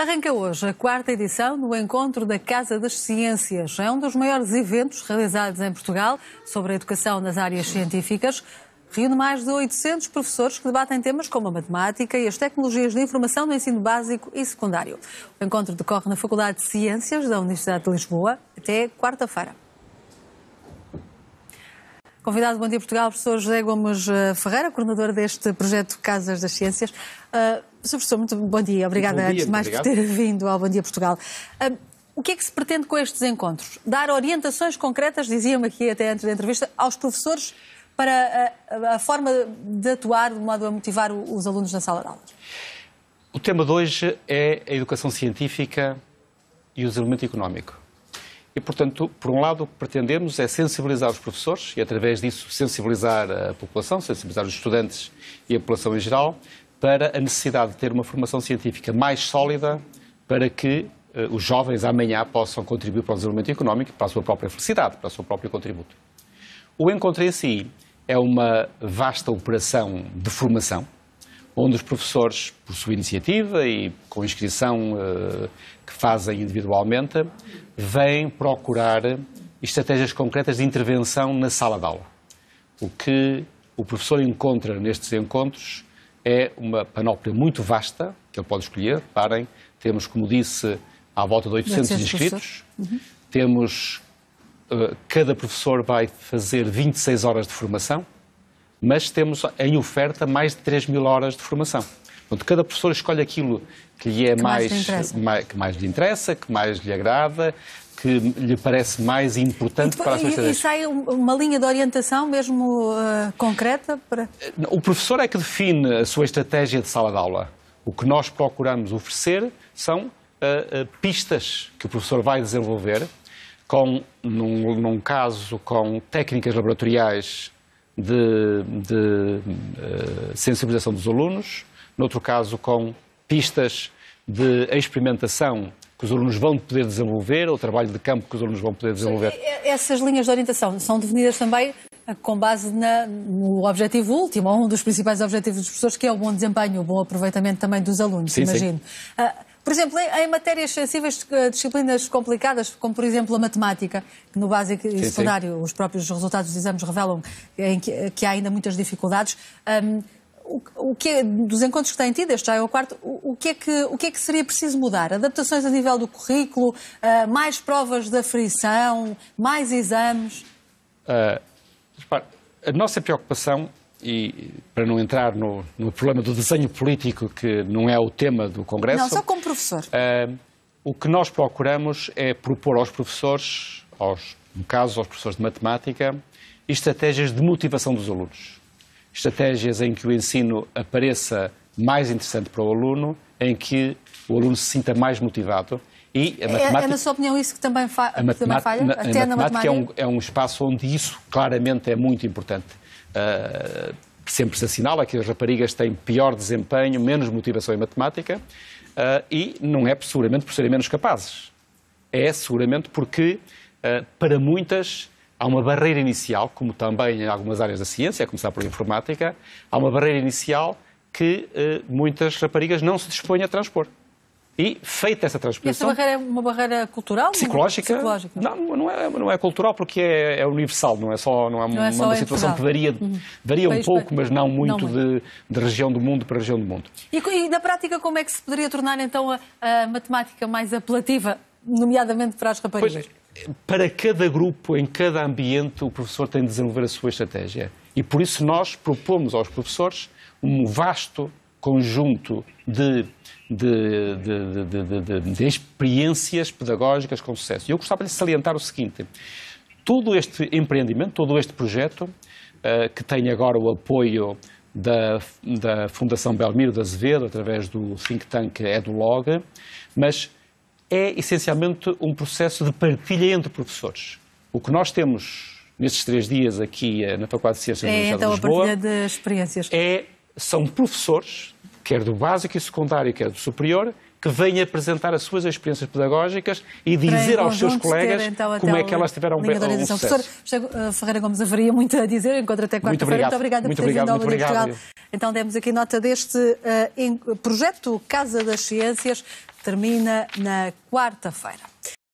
Arranca hoje a quarta edição do Encontro da Casa das Ciências. É um dos maiores eventos realizados em Portugal sobre a educação nas áreas científicas. Reúne mais de 800 professores que debatem temas como a matemática e as tecnologias de informação no ensino básico e secundário. O encontro decorre na Faculdade de Ciências da Universidade de Lisboa até quarta-feira. Convidado do Bom Dia Portugal, professor José Gomes eh, Ferreira, coordenador deste projeto Casas das Ciências. Uh, professor, muito bom dia. Obrigada bom dia, antes de mais obrigado. por ter vindo ao Bom Dia Portugal. Uh, o que é que se pretende com estes encontros? Dar orientações concretas, dizia-me aqui até antes da entrevista, aos professores para a, a forma de atuar de modo a motivar os alunos na sala de aula. O tema de hoje é a educação científica e o desenvolvimento económico. E, portanto, por um lado, o que pretendemos é sensibilizar os professores e, através disso, sensibilizar a população, sensibilizar os estudantes e a população em geral, para a necessidade de ter uma formação científica mais sólida para que uh, os jovens amanhã possam contribuir para o desenvolvimento económico, para a sua própria felicidade, para o seu próprio contributo. O Encontro em si é uma vasta operação de formação onde os professores, por sua iniciativa e com inscrição uh, que fazem individualmente, vêm procurar estratégias concretas de intervenção na sala de aula. O que o professor encontra nestes encontros é uma panóplia muito vasta, que ele pode escolher. Reparem, temos, como disse, à volta de 800 inscritos. Uhum. Temos, uh, cada professor vai fazer 26 horas de formação mas temos em oferta mais de 3 mil horas de formação. Portanto, cada professor escolhe aquilo que lhe é que mais, mais, mais, que mais lhe interessa, que mais lhe agrada, que lhe parece mais importante e, para a sua E, e sai uma linha de orientação mesmo uh, concreta? Para... Eh, o professor é que define a sua estratégia de sala de aula. O que nós procuramos oferecer são uh, uh, pistas que o professor vai desenvolver, com, num, num caso, com técnicas laboratoriais de, de uh, sensibilização dos alunos, noutro caso com pistas de experimentação que os alunos vão poder desenvolver, ou trabalho de campo que os alunos vão poder desenvolver. Essas linhas de orientação são definidas também eh, com base na, no objetivo último, um dos principais objetivos dos professores, que é o bom desempenho, o bom aproveitamento também dos alunos, sim, imagino. Sim. Ah, por exemplo, em, matérias sensíveis, eh, disciplinas complicadas, como por exemplo a matemática, que no básico e secundário os próprios resultados dos exames revelam eh, eh, que, há ainda muitas dificuldades. Um, o, que é, dos encontros que têm tido, este já é o quarto, o, o, que é que, o que é que seria preciso mudar? Adaptações a nível do currículo, uh, mais provas de aferição, mais exames? Uh, a nossa preocupação e para não entrar no, no, problema do desenho político, que não é o tema do Congresso. Não, só como professor. Uh, o que nós procuramos é propor aos professores, aos, no caso aos professores de matemática, estratégias de motivação dos alunos. Estratégias em que o ensino apareça mais interessante para o aluno, em que o aluno se sinta mais motivado. E a matemática, é, é na sua opinião isso que também, fa... a que também falha? Na, Até a matemática, na matemática é um, é um espaço onde isso claramente é muito importante ah, sempre se assinala que as raparigas têm pior desempenho, menos motivação em matemática, uh, e não é seguramente por serem menos capazes. É seguramente porque, uh, para muitas, há uma barreira inicial, como também em algumas áreas da ciência, a começar por informática, há uma barreira inicial que muitas raparigas não se dispõem a transpor. E feita essa transposição... Esta essa barreira é uma barreira cultural? Psicológica? psicológica. Não, não é, não é cultural porque é, é universal, não é só não é, não é uma, é só uma situação que varia, uhum. varia um pouco, mas não muito, não muito. De, de, região do mundo para região do mundo. E, e, na prática como é que se poderia tornar então a, a matemática mais apelativa, nomeadamente para as raparigas? Pois, para cada grupo, em cada ambiente, o professor tem de desenvolver a sua estratégia. E por isso nós propomos aos professores um vasto conjunto de, de, de, de, experiências pedagógicas com sucesso. E eu gostava de salientar o seguinte: todo este empreendimento, todo este projeto, uh, que tem agora o apoio da, da Fundação Belmiro de Azevedo, através do think tank EduLog, é mas é essencialmente um processo de partilha entre professores. O que nós temos nestes três dias aqui eh, na Faculdade de Ciências é, da Universidade então, de Lisboa... a partilha de experiências. É são professores, quer do básico e secundário, quer do superior, que vêm apresentar as suas experiências pedagógicas e dizer aos seus colegas ter, então, como é que elas tiveram um, sucesso. Professor eh, Ferreira Gomes, haveria muito a dizer, encontro até quarta-feira. Muito obrigada muito por ter obrigado, vindo ao Olho Portugal. Então demos aqui nota deste uh, projeto Casa das Ciências, termina na quarta-feira.